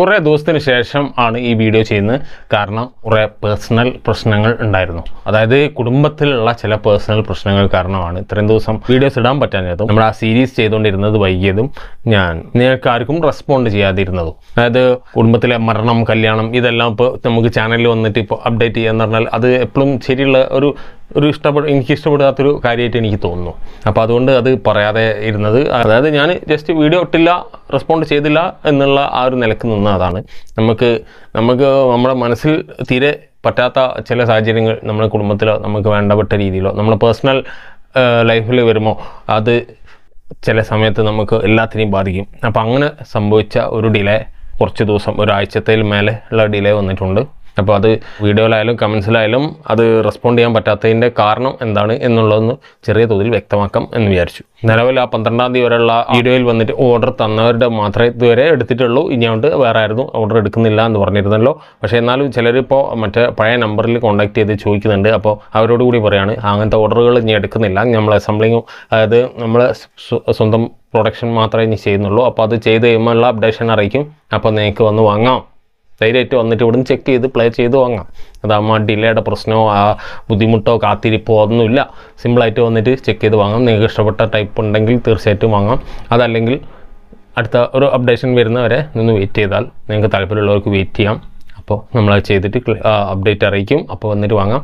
കുറേ ദിവസത്തിന് ശേഷം ആണ് ഈ വീഡിയോ ചെയ്യുന്നത് കാരണം കുറേ പേഴ്സണൽ പ്രശ്നങ്ങൾ ഉണ്ടായിരുന്നു അതായത് കുടുംബത്തിലുള്ള ചില പേഴ്സണൽ പ്രശ്നങ്ങൾ കാരണമാണ് ഇത്രയും ദിവസം വീഡിയോസ് ഇടാൻ പറ്റാഞ്ഞതും നമ്മൾ ആ സീരീസ് ചെയ്തുകൊണ്ടിരുന്നത് വൈകിയതും ഞാൻ നിങ്ങൾക്ക് ആർക്കും റെസ്പോണ്ട് ചെയ്യാതിരുന്നതും അതായത് കുടുംബത്തിലെ മരണം കല്യാണം ഇതെല്ലാം ഇപ്പോൾ നമുക്ക് ചാനലിൽ വന്നിട്ട് ഇപ്പോൾ അപ്ഡേറ്റ് ചെയ്യാന്ന് പറഞ്ഞാൽ അത് എപ്പോഴും ശരിയുള്ള ഒരു ഒരു ഇഷ്ടപ്പെട എനിക്ക് ഇഷ്ടപ്പെടാത്തൊരു കാര്യമായിട്ട് എനിക്ക് തോന്നുന്നു അപ്പോൾ അതുകൊണ്ട് അത് പറയാതെ ഇരുന്നത് അതായത് ഞാൻ ജസ്റ്റ് വീഡിയോ ഇട്ടില്ല റെസ്പോണ്ട് ചെയ്തില്ല എന്നുള്ള ആ ഒരു നിലക്ക് അതാണ് നമുക്ക് നമുക്ക് നമ്മുടെ മനസ്സിൽ തീരെ പറ്റാത്ത ചില സാഹചര്യങ്ങൾ നമ്മുടെ കുടുംബത്തിലോ നമുക്ക് വേണ്ടപ്പെട്ട രീതിയിലോ നമ്മുടെ പേഴ്സണൽ ലൈഫിൽ വരുമോ അത് ചില സമയത്ത് നമുക്ക് എല്ലാത്തിനെയും ബാധിക്കും അപ്പോൾ അങ്ങനെ സംഭവിച്ച ഒരു ഡിലേ കുറച്ച് ദിവസം ഒരാഴ്ചത്തേൽ മേലെ ഉള്ള ഡിലേ വന്നിട്ടുണ്ട് അപ്പോൾ അത് വീഡിയോയിലായാലും കമൻസിലായാലും അത് റെസ്പോണ്ട് ചെയ്യാൻ പറ്റാത്തതിൻ്റെ കാരണം എന്താണ് എന്നുള്ളതെന്ന് ചെറിയ തോതിൽ വ്യക്തമാക്കാം എന്ന് വിചാരിച്ചു നിലവിൽ ആ പന്ത്രണ്ടാം തീയതി വരെയുള്ള വീഡിയോയിൽ വന്നിട്ട് ഓർഡർ തന്നവരുടെ മാത്രമേ ഇതുവരെ എടുത്തിട്ടുള്ളൂ ഇനി അതുകൊണ്ട് വേറെ ആയിരുന്നു ഓർഡർ എടുക്കുന്നില്ല എന്ന് പറഞ്ഞിരുന്നല്ലോ പക്ഷേ എന്നാലും ചിലരിപ്പോൾ മറ്റേ പഴയ നമ്പറിൽ കോൺടാക്ട് ചെയ്ത് ചോദിക്കുന്നുണ്ട് അപ്പോൾ അവരോട് കൂടി പറയാണ് അങ്ങനത്തെ ഓർഡറുകൾ ഇനി എടുക്കുന്നില്ല നമ്മൾ അസംബ്ലിങ്ങും അതായത് നമ്മൾ സ്വന്തം പ്രൊഡക്ഷൻ മാത്രമേ ഇനി ചെയ്യുന്നുള്ളൂ അപ്പോൾ അത് ചെയ്ത് കഴിയുമ്പോൾ ഉള്ള അപ്ഡേഷൻ അറിയിക്കും അപ്പോൾ നിങ്ങൾക്ക് വന്ന് വാങ്ങാം ധൈര്യമായിട്ട് വന്നിട്ട് ഇവിടുന്ന് ചെക്ക് ചെയ്ത് പ്ലേ ചെയ്ത് വാങ്ങാം അതാകുമ്പോൾ ആ ഡിലേയുടെ പ്രശ്നമോ ആ ബുദ്ധിമുട്ടോ കാത്തിരിപ്പോ ഒന്നുമില്ല സിമ്പിളായിട്ട് വന്നിട്ട് ചെക്ക് ചെയ്ത് വാങ്ങാം നിങ്ങൾക്ക് ഇഷ്ടപ്പെട്ട ടൈപ്പ് ഉണ്ടെങ്കിൽ തീർച്ചയായിട്ടും വാങ്ങാം അതല്ലെങ്കിൽ അടുത്ത ഒരു അപ്ഡേഷൻ വരുന്നവരെ നിന്ന് വെയിറ്റ് ചെയ്താൽ നിങ്ങൾക്ക് താല്പര്യമുള്ളവർക്ക് വെയിറ്റ് ചെയ്യാം അപ്പോൾ നമ്മൾ അത് ചെയ്തിട്ട് അപ്ഡേറ്റ് അറിയിക്കും അപ്പോൾ വന്നിട്ട് വാങ്ങാം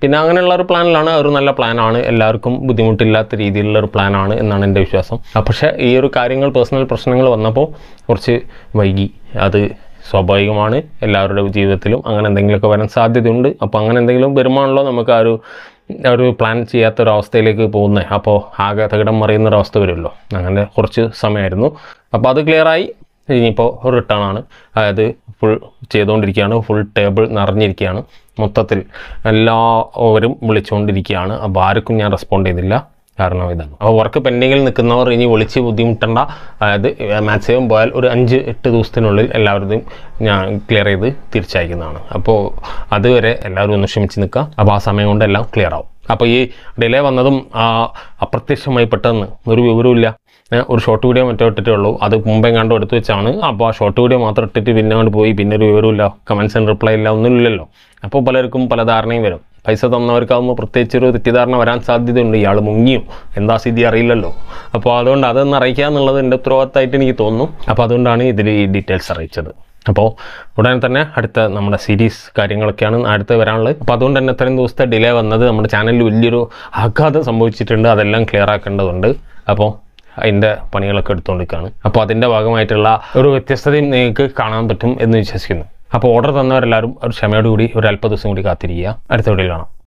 പിന്നെ അങ്ങനെയുള്ള ഒരു പ്ലാനിലാണ് ഒരു നല്ല പ്ലാനാണ് എല്ലാവർക്കും ബുദ്ധിമുട്ടില്ലാത്ത രീതിയിലുള്ള ഒരു പ്ലാനാണ് എന്നാണ് എൻ്റെ വിശ്വാസം പക്ഷേ ഈ ഒരു കാര്യങ്ങൾ പേഴ്സണൽ പ്രശ്നങ്ങൾ വന്നപ്പോൾ കുറച്ച് വൈകി അത് സ്വാഭാവികമാണ് എല്ലാവരുടെ ജീവിതത്തിലും അങ്ങനെ എന്തെങ്കിലുമൊക്കെ വരാൻ സാധ്യതയുണ്ട് അപ്പോൾ അങ്ങനെ എന്തെങ്കിലും വരുമാണല്ലോ നമുക്ക് ആ ഒരു ഒരു പ്ലാൻ ചെയ്യാത്ത ഒരു അവസ്ഥയിലേക്ക് പോകുന്നത് അപ്പോൾ ആകെ തകിടം മറിയുന്ന ഒരു അവസ്ഥ വരുമല്ലോ അങ്ങനെ കുറച്ച് സമയമായിരുന്നു അപ്പോൾ അത് ക്ലിയറായി ഇനിയിപ്പോൾ റിട്ടേൺ ആണ് അതായത് ഫുൾ ചെയ്തുകൊണ്ടിരിക്കുകയാണ് ഫുൾ ടേബിൾ നിറഞ്ഞിരിക്കുകയാണ് മൊത്തത്തിൽ എല്ലാവരും വിളിച്ചുകൊണ്ടിരിക്കുകയാണ് അപ്പോൾ ആർക്കും ഞാൻ റെസ്പോണ്ട് ചെയ്തില്ല കാരണം ഇതാണ് അപ്പോൾ വർക്ക് പെൻഡിങ്ങിൽ നിൽക്കുന്നവർ ഇനി വിളിച്ച് ബുദ്ധിമുട്ടേണ്ട അതായത് മാക്സിമം പോയാൽ ഒരു അഞ്ച് എട്ട് ദിവസത്തിനുള്ളിൽ എല്ലാവരുടെയും ഞാൻ ക്ലിയർ ചെയ്ത് തിരിച്ചയക്കുന്നതാണ് അപ്പോൾ അതുവരെ എല്ലാവരും ഒന്ന് ക്ഷമിച്ച് നിൽക്കുക അപ്പോൾ ആ സമയം കൊണ്ട് എല്ലാം ക്ലിയർ ആവും അപ്പോൾ ഈ ഡിലേ വന്നതും അപ്രത്യക്ഷമായി പെട്ടെന്ന് ഒരു വിവരമില്ല ഒരു ഷോർട്ട് വീഡിയോ മറ്റോ ഇട്ടിട്ടേ ഉള്ളൂ അത് മുമ്പേ കണ്ടോ എടുത്തു വെച്ചാണ് അപ്പോൾ ആ ഷോർട്ട് വീഡിയോ മാത്രം ഇട്ടിട്ട് പിന്നെ കൊണ്ട് പോയി പിന്നെ ഒരു വിവരമില്ല കമൻസ് ആൻഡ് റിപ്ലൈ ഇല്ല ഒന്നുമില്ലല്ലോ അപ്പോൾ പലർക്കും പല ധാരണയും വരും പൈസ തന്നവർക്കാകുമ്പോൾ പ്രത്യേകിച്ചൊരു തെറ്റിദ്ധാരണ വരാൻ സാധ്യതയുണ്ട് ഇയാൾ മുങ്ങിയും എന്താ സ്ഥിതി അറിയില്ലല്ലോ അപ്പോൾ അതുകൊണ്ട് അതൊന്ന് അറിയിക്കുക എന്നുള്ളത് എൻ്റെ ഉത്തരവാദിത്തമായിട്ട് എനിക്ക് തോന്നുന്നു അപ്പോൾ അതുകൊണ്ടാണ് ഇതിൽ ഈ ഡീറ്റെയിൽസ് അറിയിച്ചത് അപ്പോൾ ഉടനെ തന്നെ അടുത്ത നമ്മുടെ സീരീസ് കാര്യങ്ങളൊക്കെയാണ് അടുത്ത് വരാനുള്ളത് അപ്പോൾ അതുകൊണ്ട് തന്നെ ഇത്രയും ദിവസത്തെ ഡിലേ വന്നത് നമ്മുടെ ചാനലിൽ വലിയൊരു ആഘാതം സംഭവിച്ചിട്ടുണ്ട് അതെല്ലാം ക്ലിയർ ആക്കേണ്ടതുണ്ട് അപ്പോൾ അതിൻ്റെ പണികളൊക്കെ എടുത്തുകൊണ്ടിരിക്കുകയാണ് അപ്പോൾ അതിൻ്റെ ഭാഗമായിട്ടുള്ള ഒരു വ്യത്യസ്തതയും നിങ്ങൾക്ക് കാണാൻ പറ്റും എന്ന് വിശ്വസിക്കുന്നു അപ്പോൾ ഓർഡർ തന്നവരെല്ലാവരും ഒരു ക്ഷമയോടുകൂടി ഒരു അല്പ ദിവസം കൂടി കാത്തിരിക്കുക അടുത്ത വീഡിയോയിൽ കാണാം